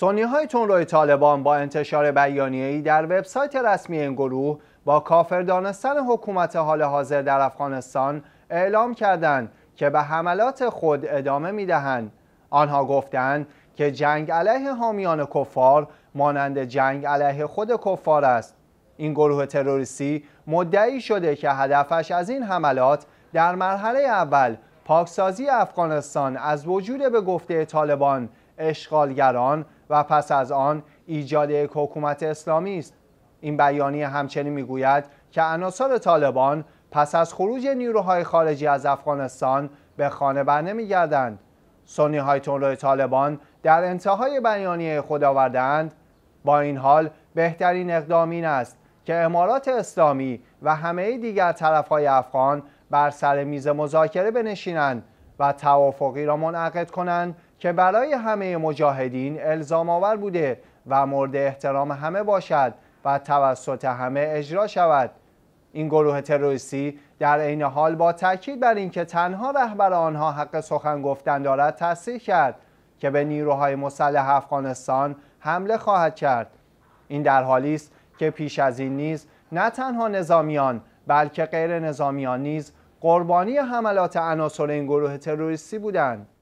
سونی های روی طالبان با انتشار بیانیه‌ای در وبسایت رسمی این گروه با کافر دانستن حکومت حال حاضر در افغانستان اعلام کردند که به حملات خود ادامه میدهند. آنها گفتند که جنگ علیه حامیان کفار مانند جنگ علیه خود کفار است. این گروه تروریستی مدعی شده که هدفش از این حملات در مرحله اول پاکسازی افغانستان از وجود به گفته طالبان اشغالگران و پس از آن ایجاد یک حکومت اسلامی است این بیانیه همچنین میگوید که عناصر طالبان پس از خروج نیروهای خارجی از افغانستان به خانه بر نمیگردند سنی های تنروی طالبان در انتهای بیانیه خود با این حال بهترین اقدام این است که امارات اسلامی و همه دیگر های افغان بر سر میز مذاکره بنشینند و توافقی را منعقد کنند که برای همه مجاهدین الزام آور بوده و مورد احترام همه باشد و توسط همه اجرا شود این گروه تروریستی در عین حال با تاکید بر اینکه تنها رهبر آنها حق سخن گفتن دارد تصریح کرد که به نیروهای مسلح افغانستان حمله خواهد کرد این در حالی است که پیش از این نیز نه تنها نظامیان بلکه غیر نظامیان نیز قربانی حملات عناصر این گروه تروریستی بودند